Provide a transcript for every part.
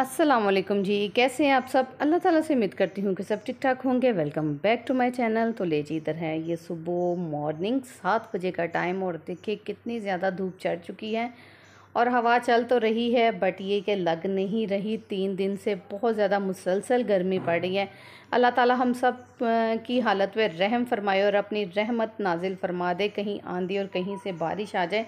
अस्सलाम वालेकुम जी कैसे हैं आप सब अल्लाह ताला से उम्मीद करती हूँ कि सब ठीक ठाक होंगे welcome back to my channel तो ले जी इधर है ये सुबह मॉर्निंग सात बजे का टाइम और देखिए कितनी ज़्यादा धूप चढ़ चुकी है और हवा चल तो रही है बट ये कि लग नहीं रही तीन दिन से बहुत ज़्यादा मुसलसल गर्मी पड़ रही है अल्लाह ताला हम सब की हालत पर रहम फरमाए और अपनी रहमत नाजिल फरमा दे कहीं आंधी और कहीं से बारिश आ जाए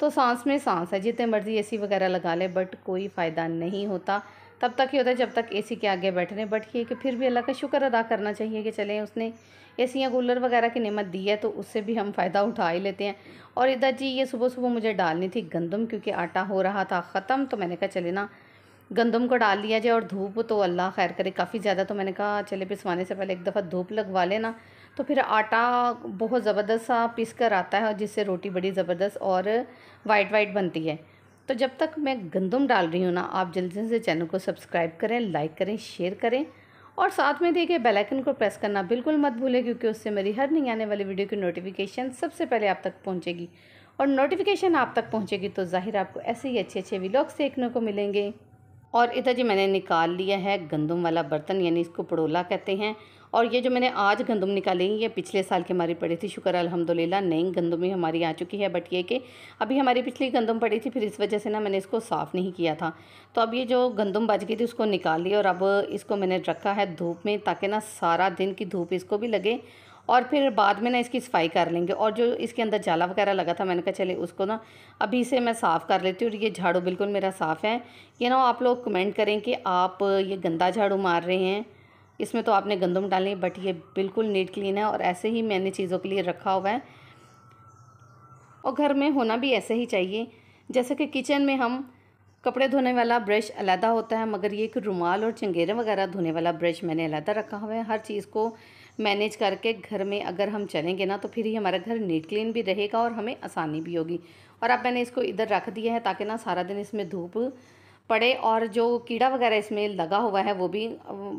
तो सांस में सांस है जितने मर्ज़ी ए वगैरह लगा ले बट कोई फ़ायदा नहीं होता तब तक ही होता है जब तक एसी के आगे बैठ रहे हैं बट ये कि फिर भी अल्लाह का शुक्र अदा करना चाहिए कि चले उसने ए सी या कूलर वगैरह की नेमत दी है तो उससे भी हम फ़ायदा उठा ही लेते हैं और इधर जी ये सुबह सुबह मुझे डालनी थी गंदम क्योंकि आटा हो रहा था ख़त्म तो मैंने कहा चले ना गंदम को डाल लिया जाए और धूप तो अल्लाह खैर करे काफ़ी ज़्यादा तो मैंने कहा चले पिसवाने से पहले एक दफ़ा धूप लगवा लेना तो फिर आटा बहुत ज़बरदस्त सा पिस कर आता है और जिससे रोटी बड़ी ज़बरदस्त और वाइट वाइट बनती है तो जब तक मैं गंदम डाल रही हूँ ना आप जल्दी से चैनल को सब्सक्राइब करें लाइक करें शेयर करें और साथ में दिए गए बेल आइकन को प्रेस करना बिल्कुल मत भूलें क्योंकि उससे मेरी हर नहीं आने वाली वीडियो की नोटिफिकेशन सबसे पहले आप तक पहुँचेगी और नोटिफिकेशन आप तक पहुँचेगी तो ज़ाहिर आपको ऐसे ही अच्छे अच्छे व्लॉग्स देखने को मिलेंगे और इधर जी मैंने निकाल लिया है गंदम वाला बर्तन यानी इसको पड़ोला कहते हैं और ये जो मैंने आज गंदम निकाली ये पिछले साल की हमारी पड़ी थी शुक्र अलहमदिल्ला नई गंदम भी हमारी आ चुकी है बट ये कि अभी हमारी पिछली गंदम पड़ी थी फिर इस वजह से ना मैंने इसको साफ़ नहीं किया था तो अब ये जो गंदम बच गई थी उसको निकाल ली और अब इसको मैंने रखा है धूप में ताकि ना सारा दिन की धूप इसको भी लगे और फिर बाद में ना इसकी सफाई कर लेंगे और जो इसके अंदर जाला वगैरह लगा था मैंने कहा चले उसको ना अभी से मैं साफ़ कर लेती हूँ और ये झाड़ू बिल्कुल मेरा साफ़ है ये ना आप लोग कमेंट करें कि आप ये गंदा झाड़ू मार रहे हैं इसमें तो आपने गंदम डालनी बट ये बिल्कुल नीट क्लीन है और ऐसे ही मैंने चीज़ों के लिए रखा हुआ है और घर में होना भी ऐसे ही चाहिए जैसे कि किचन में हम कपड़े धोने वाला ब्रश अलहदा होता है मगर ये एक रुमाल और चंगेरे वगैरह धोने वाला ब्रश मैंने अलहदा रखा हुआ है हर चीज़ को मैनेज करके घर में अगर हम चलेंगे ना तो फिर ही हमारा घर नीट क्लीन भी रहेगा और हमें आसानी भी होगी और अब मैंने इसको इधर रख दिया है ताकि ना सारा दिन इसमें धूप पड़े और जो कीड़ा वगैरह इसमें लगा हुआ है वो भी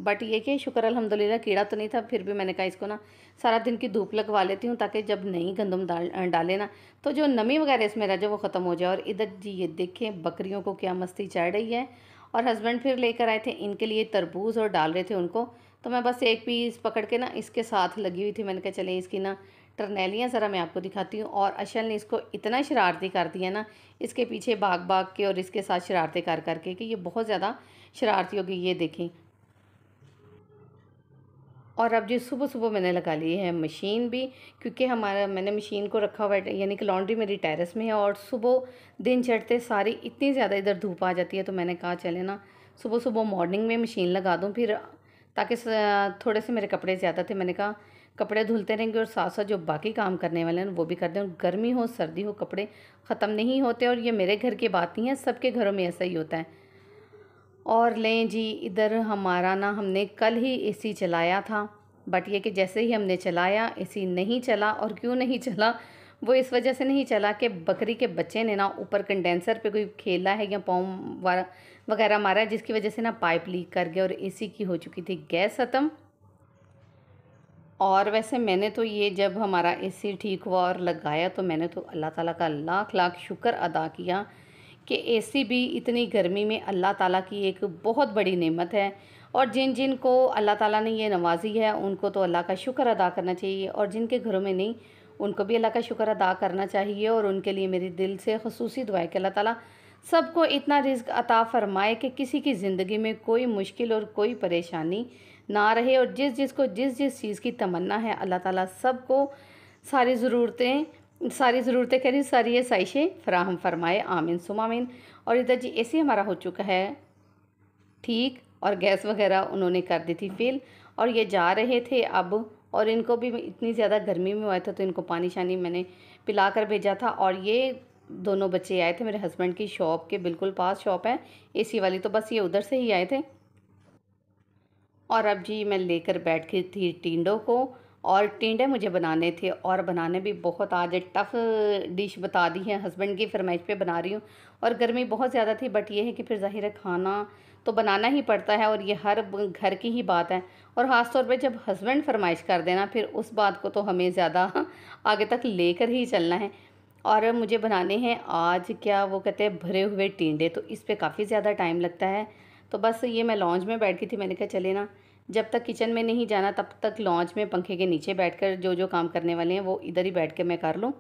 बट ये कि शुक्र अलहमदिल्ला कीड़ा तो नहीं था फिर भी मैंने कहा इसको ना सारा दिन की धूप लगवा लेती हूँ ताकि जब नई गंदम डाल डाले ना तो जो नमी वगैरह इसमें रह जाए वो ख़त्म हो जाए और इधर जी ये देखें बकरियों को क्या मस्ती चढ़ रही है और हस्बैंड फिर लेकर आए थे इनके लिए तरबूज और डाल रहे थे उनको तो मैं बस एक पीस पकड़ के ना इसके साथ लगी हुई थी मैंने कहा चले इसकी ना टर्नैलियाँ ज़रा मैं आपको दिखाती हूँ और अशल ने इसको इतना शरारती कर दिया ना इसके पीछे भाग भाग के और इसके साथ शरारते कर करके कि ये बहुत ज़्यादा शरारती होगी ये देखें और अब जो सुबह सुबह मैंने लगा ली है मशीन भी क्योंकि हमारा मैंने मशीन को रखा हुआ है यानी कि लॉन्ड्री मेरी टेरेस में है और सुबह दिन चढ़ते सारी इतनी ज़्यादा इधर धूप आ जाती है तो मैंने कहा चले ना सुबह सुबह मॉर्निंग में मशीन लगा दूँ फिर ताकि थोड़े से मेरे कपड़े ज़्यादा थे मैंने कहा कपड़े धुलते रहेंगे और साथ साथ जो बाकी काम करने वाले हैं वो भी कर दें गर्मी हो सर्दी हो कपड़े ख़त्म नहीं होते और ये मेरे घर की बात नहीं है सबके घरों में ऐसा ही होता है और लें जी इधर हमारा ना हमने कल ही एसी चलाया था बट ये कि जैसे ही हमने चलाया एसी नहीं चला और क्यों नहीं चला वो इस वजह से नहीं चला कि बकरी के बच्चे ने ना ऊपर कंडेंसर पे कोई खेला है या पॉम वगैरह मारा है जिसकी वजह से ना पाइप लीक कर गया और एसी की हो चुकी थी गैस ख़त्म और वैसे मैंने तो ये जब हमारा एसी ठीक हुआ और लगाया तो मैंने तो अल्लाह ताला का लाख लाख शुक्र अदा किया कि एसी भी इतनी गर्मी में अल्लाह ताला की एक बहुत बड़ी नेमत है और जिन जिन को अल्लाह ताला ने ये नवाजी है उनको तो अल्लाह का शुक्र अदा करना चाहिए और जिनके घरों में नहीं उनको भी अल्लाह का शुक्र अदा करना चाहिए और उनके लिए मेरी दिल से खसूसी दुआ है कि अल्लाह ताला सबको इतना रिज्क अता फ़रमाए कि किसी की ज़िंदगी में कोई मुश्किल और कोई परेशानी ना रहे और जिस जिस को जिस जिस चीज़ की तमन्ना है अल्लाह ताला सबको सारी ज़रूरतें सारी ज़रूरतें कह रही सारी साइशें फ़राहम फरमाए आमिन सुमामिन और इधर जी ऐसे हमारा हो चुका है ठीक और गैस वगैरह उन्होंने कर दी थी फिल और ये जा रहे थे अब और इनको भी इतनी ज़्यादा गर्मी में हुआ था तो इनको पानी शानी मैंने पिला कर भेजा था और ये दोनों बच्चे आए थे मेरे हस्बैंड की शॉप के बिल्कुल पास शॉप है एसी वाली तो बस ये उधर से ही आए थे और अब जी मैं लेकर बैठ गई थी टिंडों को और टिंडे मुझे बनाने थे और बनाने भी बहुत आज टफ़ डिश बता दी है हस्बैंड की फरमाइश पे बना रही हूँ और गर्मी बहुत ज़्यादा थी बट ये है कि फिर ज़ाहिर खाना तो बनाना ही पड़ता है और ये हर घर की ही बात है और ख़ास तौर पे जब हस्बैंड फरमाइश कर देना फिर उस बात को तो हमें ज़्यादा आगे तक लेकर ही चलना है और मुझे बनाने हैं आज क्या वो कहते हैं भरे हुए टिंडे तो इस पर काफ़ी ज़्यादा टाइम लगता है तो बस ये मैं लॉन्च में बैठ गई थी मैंने कहा चले ना जब तक किचन में नहीं जाना तब तक लॉन्च में पंखे के नीचे बैठकर जो जो काम करने वाले हैं वो इधर ही बैठ कर मैं कर लूँ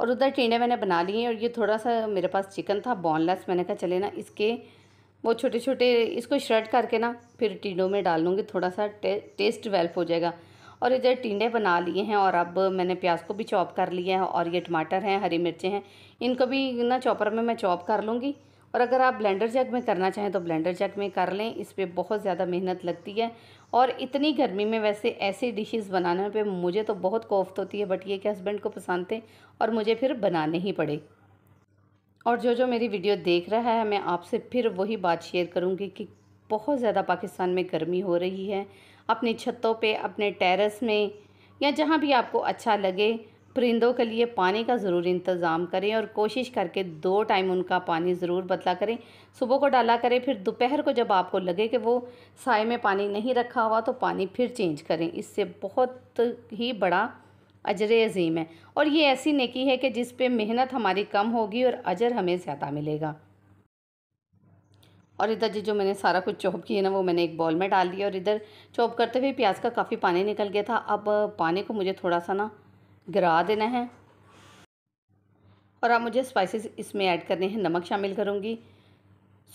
और उधर टीडे मैंने बना लिए और ये थोड़ा सा मेरे पास चिकन था बॉनलेस मैंने कहा चले ना इसके वो छोटे छोटे इसको श्रेड करके ना फिर टीडो में डाल लूँगी थोड़ा सा टे, टेस्ट वेल्फ हो जाएगा और इधर टीडे बना लिए हैं और अब मैंने प्याज को भी चॉप कर लिया है और ये टमाटर हैं हरी मिर्चें हैं इनको भी ना चॉपर में मैं चॉप कर लूँगी और अगर आप ब्लेंडर जग में करना चाहें तो ब्लेंडर जग में कर लें इस पर बहुत ज़्यादा मेहनत लगती है और इतनी गर्मी में वैसे ऐसी डिशेस बनाने पे मुझे तो बहुत कोफ्त होती है बट ये कि हस्बैंड को पसंद थे और मुझे फिर बनाने ही पड़े और जो जो मेरी वीडियो देख रहा है मैं आपसे फिर वही बात शेयर करूँगी कि बहुत ज़्यादा पाकिस्तान में गर्मी हो रही है अपनी छतों पर अपने टेरस में या जहाँ भी आपको अच्छा लगे परिंदों के लिए पानी का ज़रूर इंतज़ाम करें और कोशिश करके दो टाइम उनका पानी ज़रूर बदला करें सुबह को डाला करें फिर दोपहर को जब आपको लगे कि वो साय में पानी नहीं रखा हुआ तो पानी फिर चेंज करें इससे बहुत ही बड़ा अजर अजीम है और ये ऐसी नेकी है कि जिस पे मेहनत हमारी कम होगी और अजर हमें ज़्यादा मिलेगा और इधर जी जो मैंने सारा कुछ चॉप किया ना वो मैंने एक बॉल में डाल दिया और इधर चॉप करते हुए प्याज का काफ़ी पानी निकल गया था अब पानी को मुझे थोड़ा सा ना गिरा देना है और अब मुझे स्पाइसेस इसमें ऐड करने हैं नमक शामिल करूँगी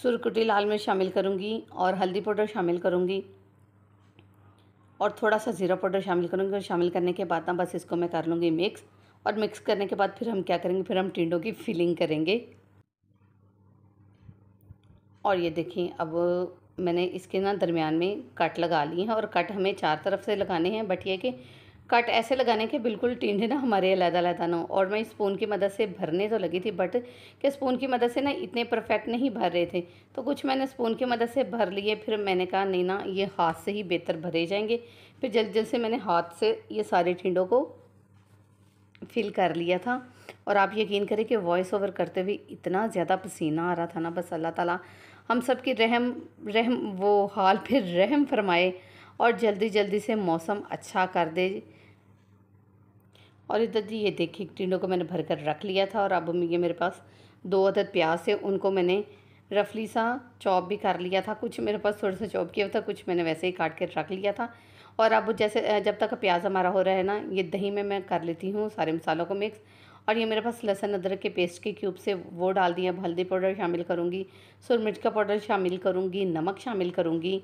सुरकुटी लाल मिर्च शामिल करूँगी और हल्दी पाउडर शामिल करूँगी और थोड़ा सा ज़ीरा पाउडर शामिल करूँगी और शामिल करने के बाद ना बस इसको मैं कर लूँगी मिक्स और मिक्स करने के बाद फिर हम क्या करेंगे फिर हम टिंडों की फिलिंग करेंगे और ये देखिए अब मैंने इसके ना दरमियान में कट लगा लिए हैं और कट हमें चार तरफ से लगाने हैं बट ये कि कट ऐसे लगाने के बिल्कुल टीढ़े ना हमारे अलहदा अलहदा ना हो और मैं स्पून की मदद से भरने तो लगी थी बट के स्पून की मदद से ना इतने परफेक्ट नहीं भर रहे थे तो कुछ मैंने स्पून की मदद से भर लिए फिर मैंने कहा नहीं ना ये हाथ से ही बेहतर भरे जाएंगे फिर जल्द जल्द से मैंने हाथ से ये सारे टींडों को फिल कर लिया था और आप यकीन करें कि वॉइस ओवर करते हुए इतना ज़्यादा पसीना आ रहा था ना बस अल्लाह ताला हम सब की रहम रहम वो हाल फिर रहम फरमाए और जल्दी जल्दी से मौसम अच्छा कर दे और इधर जी ये देखिए टिंडों को मैंने भर कर रख लिया था और अब ये मेरे पास दो अदद प्याज थे उनको मैंने रफली सा चॉप भी कर लिया था कुछ मेरे पास थोड़ा सा चॉप किया था कुछ मैंने वैसे ही काट कर रख लिया था और अब जैसे जब तक प्याज हमारा हो रहा है ना ये दही में मैं कर लेती हूँ सारे मसालों को मिक्स और ये मेरे पास लहसन अदरक के पेस्ट के क्यूब से वो डाल दिए अब हल्दी पाउडर शामिल करूँगी सुर मिर्च का पाउडर शामिल करूँगी नमक शामिल करूँगी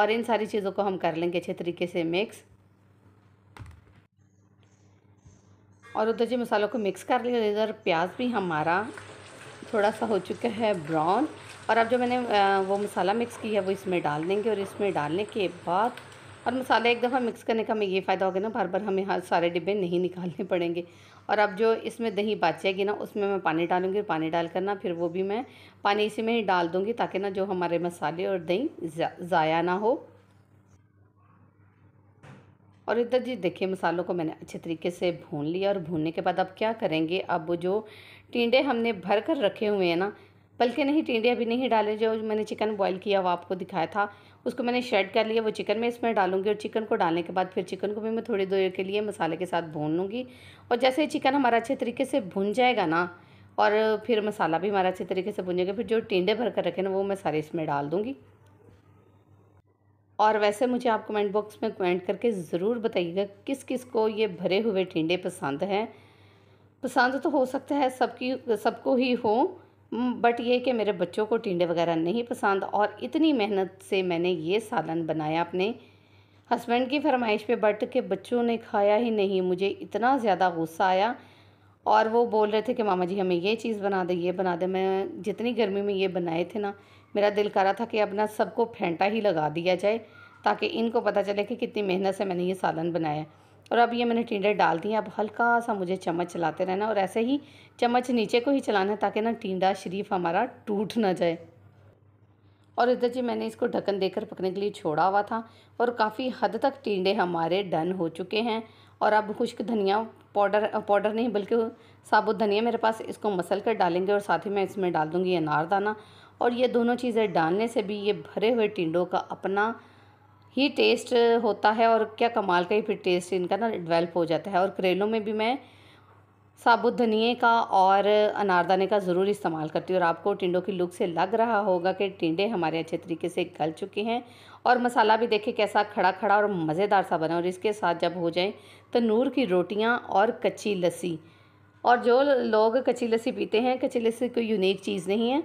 और इन सारी चीज़ों को हम कर लेंगे अच्छे तरीके से मिक्स और उधर जी मसालों को मिक्स कर लिया इधर प्याज भी हमारा थोड़ा सा हो चुका है ब्राउन और अब जो मैंने वो मसाला मिक्स किया है वो इसमें डाल देंगे और इसमें डालने के बाद और मसाला एक दफ़ा मिक्स करने का हमें ये फ़ायदा होगा ना बार बार हमें हर सारे डिब्बे नहीं निकालने पड़ेंगे और अब जो इसमें दही बचेगी ना उसमें मैं पानी डालूँगी और पानी डाल कर ना फिर वो भी मैं पानी इसी में ही डाल दूँगी ताकि ना जो हमारे मसाले और दही ज़ाया ना हो और इधर जी देखिए मसालों को मैंने अच्छे तरीके से भून लिया और भूनने के बाद अब क्या करेंगे अब जो टीडे हमने भर कर रखे हुए हैं ना बल्कि नहीं टीडे अभी नहीं डाले जो मैंने चिकन बॉईल किया वो आपको दिखाया था उसको मैंने शेड कर लिया वो चिकन मैं इसमें डालूंगी और चिकन को डालने के बाद फिर चिकन को भी मैं थोड़ी देर के लिए मसाले के साथ भून लूँगी और जैसे चिकन हमारा अच्छे तरीके से भुन जाएगा ना और फिर मसाला भी हमारा अच्छे तरीके से भुन जाएगा फिर जो टीडे भर कर रखे ना वो मैं सारे इसमें डाल दूँगी और वैसे मुझे आप कमेंट बॉक्स में कमेंट करके ज़रूर बताइएगा किस किस को ये भरे हुए टिंडे पसंद हैं पसंद तो हो सकता है सबकी सबको ही हो बट ये कि मेरे बच्चों को टिंडे वगैरह नहीं पसंद और इतनी मेहनत से मैंने ये सालन बनाया अपने हस्बैंड की फरमाइश पे बट के बच्चों ने खाया ही नहीं मुझे इतना ज़्यादा गुस्सा आया और वो बोल रहे थे कि मामा जी हमें ये चीज़ बना दे ये बना दे मैं जितनी गर्मी में ये बनाए थे ना मेरा दिल कर रहा था कि अब ना सबको फेंटा ही लगा दिया जाए ताकि इनको पता चले कि कितनी मेहनत से मैंने ये सालन बनाया और अब ये मैंने टींडे डाल दिए अब हल्का सा मुझे चम्मच चलाते रहना और ऐसे ही चम्मच नीचे को ही चलाना है ताकि ना टींडा शरीफ हमारा टूट ना जाए और इधर जी मैंने इसको ढक्कन देकर पकने के लिए छोड़ा हुआ था और काफ़ी हद तक टींडे हमारे डन हो चुके हैं और अब खुश्क धनिया पाउडर पाउडर नहीं बल्कि साबुत धनिया मेरे पास इसको मसल कर डालेंगे और साथ ही मैं इसमें डाल दूँगी अनारदाना और ये दोनों चीज़ें डालने से भी ये भरे हुए टिंडों का अपना ही टेस्ट होता है और क्या कमाल का ही फिर टेस्ट इनका ना डिवेल्प हो जाता है और करेलों में भी मैं साबुत धनिए का और अनारदाने का ज़रूर इस्तेमाल करती हूँ और आपको टिंडों की लुक से लग रहा होगा कि टिंडे हमारे अच्छे तरीके से गल चुके हैं और मसाला भी देखें कैसा खड़ा खड़ा और मज़ेदार सा बना और इसके साथ जब हो जाए तो नूर की रोटियाँ और कच्ची लस्सी और जो लोग कच्ची लस्सी पीते हैं कच्ची लस्सी कोई यूनिक चीज़ नहीं है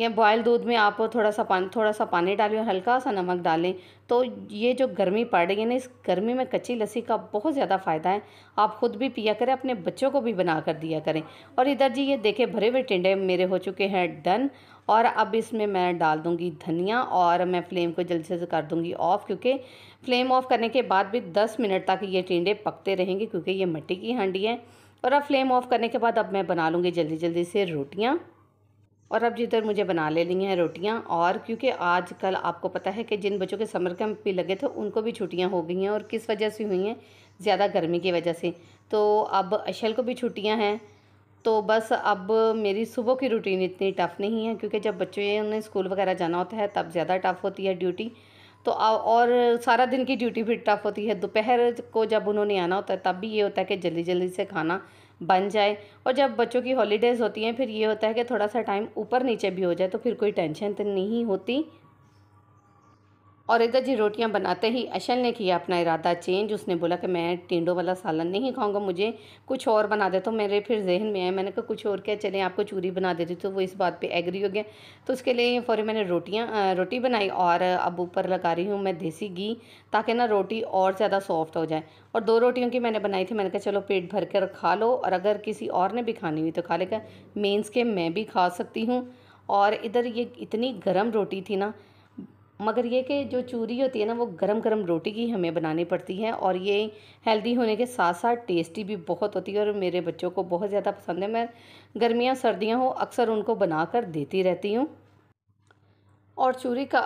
या बॉयल दूध में आप थोड़ा सा पानी थोड़ा सा पानी डालें और हल्का सा नमक डालें तो ये जो गर्मी पड़ रही है ना इस गर्मी में कच्ची लस्सी का बहुत ज़्यादा फ़ायदा है आप ख़ुद भी पिया करें अपने बच्चों को भी बना कर दिया करें और इधर जी ये देखें भरे हुए टिंडे मेरे हो चुके हैं डन और अब इसमें मैं डाल दूँगी धनिया और मैं फ्लेम को जल्दी से कर दूँगी ऑफ़ क्योंकि फ्लेम ऑफ़ करने के बाद भी दस मिनट तक ये टिंडे पकते रहेंगे क्योंकि ये मिट्टी की हांडी है और अब फ्लेम ऑफ़ करने के बाद अब मैं बना लूँगी जल्दी जल्दी से रोटियाँ और अब जिधर मुझे बना ले ली हैं रोटियां और क्योंकि आज कल आपको पता है कि जिन बच्चों के समर कैंप भी लगे थे उनको भी छुट्टियां हो गई हैं और किस वजह से हुई हैं ज़्यादा गर्मी की वजह से तो अब अशल को भी छुट्टियां हैं तो बस अब मेरी सुबह की रूटीन इतनी टफ़ नहीं है क्योंकि जब बच्चों ने स्कूल वगैरह जाना होता है तब ज़्यादा टफ़ होती है ड्यूटी तो और सारा दिन की ड्यूटी भी टफ़ होती है दोपहर को जब उन्होंने आना होता है तब भी ये होता है कि जल्दी जल्दी से खाना बन जाए और जब बच्चों की हॉलीडेज़ होती हैं फिर ये होता है कि थोड़ा सा टाइम ऊपर नीचे भी हो जाए तो फिर कोई टेंशन तो नहीं होती और इधर जी रोटियां बनाते ही अशल ने किया अपना इरादा चेंज उसने बोला कि मैं टेंडो वाला सालन नहीं खाऊंगा मुझे कुछ और बना दे तो मेरे फिर जहन में आया मैंने कहा कुछ और क्या चले आपको चूरी बना देती तो वो इस बात पे एग्री हो गया तो उसके लिए फ़ौरी मैंने रोटियाँ रोटी बनाई और अब ऊपर लगा रही हूँ मैं देसी घी ताकि ना रोटी और ज़्यादा सॉफ्ट हो जाए और दो रोटियों की मैंने बनाई थी मैंने कहा चलो पेट भर कर खा लो और अगर किसी और ने भी खानी हुई तो खा लेगा मीन्स के मैं भी खा सकती हूँ और इधर ये इतनी गर्म रोटी थी ना मगर ये कि जो चूरी होती है ना वो गरम गरम रोटी की हमें बनानी पड़ती है और ये हेल्दी होने के साथ साथ टेस्टी भी बहुत होती है और मेरे बच्चों को बहुत ज़्यादा पसंद है मैं गर्मियाँ सर्दियाँ हो अक्सर उनको बना कर देती रहती हूँ और चूरी का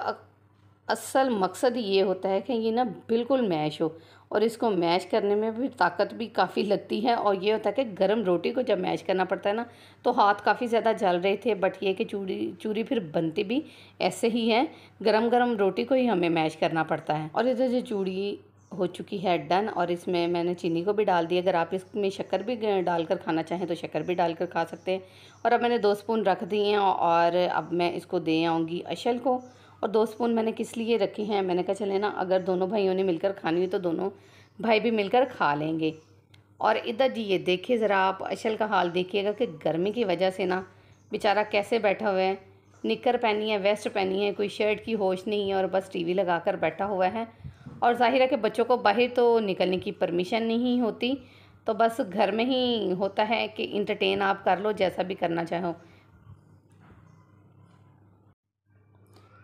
असल मकसद ये होता है कि ये ना बिल्कुल मैश हो और इसको मैश करने में भी ताकत भी काफ़ी लगती है और ये होता है कि गर्म रोटी को जब मैश करना पड़ता है ना तो हाथ काफ़ी ज़्यादा जल रहे थे बट ये कि चूड़ी चूड़ी फिर बनती भी ऐसे ही है गरम गरम रोटी को ही हमें मैश करना पड़ता है और इधर जो चूड़ी हो चुकी है डन और इसमें मैंने चीनी को भी डाल दिया अगर आप इसमें शक्कर भी डालकर खाना चाहें तो शक्कर भी डालकर खा सकते हैं और अब मैंने दो स्पून रख दिए हैं और अब मैं इसको दे आऊँगी अशल को और दो स्पून मैंने किस लिए रखी हैं मैंने कहा चले ना अगर दोनों भाइयों ने मिलकर खानी है तो दोनों भाई भी मिलकर खा लेंगे और इधर जी ये देखिए ज़रा आप अशल का हाल देखिएगा कि गर्मी की वजह से ना बेचारा कैसे बैठा हुआ है निकर पहनी है वेस्ट पहनी है कोई शर्ट की होश नहीं है और बस टीवी लगाकर बैठा हुआ है और जाहिर है कि बच्चों को बाहर तो निकलने की परमिशन नहीं होती तो बस घर में ही होता है कि इंटरटेन आप कर लो जैसा भी करना चाहो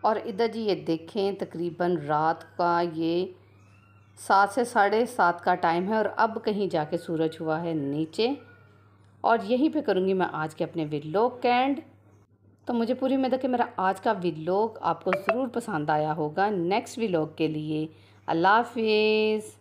और इधर जी ये देखें तकरीबन रात का ये सात से साढ़े सात का टाइम है और अब कहीं जाके सूरज हुआ है नीचे और यहीं पे करूँगी मैं आज के अपने विलोक कैंड तो मुझे पूरी उम्मीद है कि मेरा आज का विलोक आपको ज़रूर पसंद आया होगा नेक्स्ट विलोक के लिए अल्लाह हाफिज़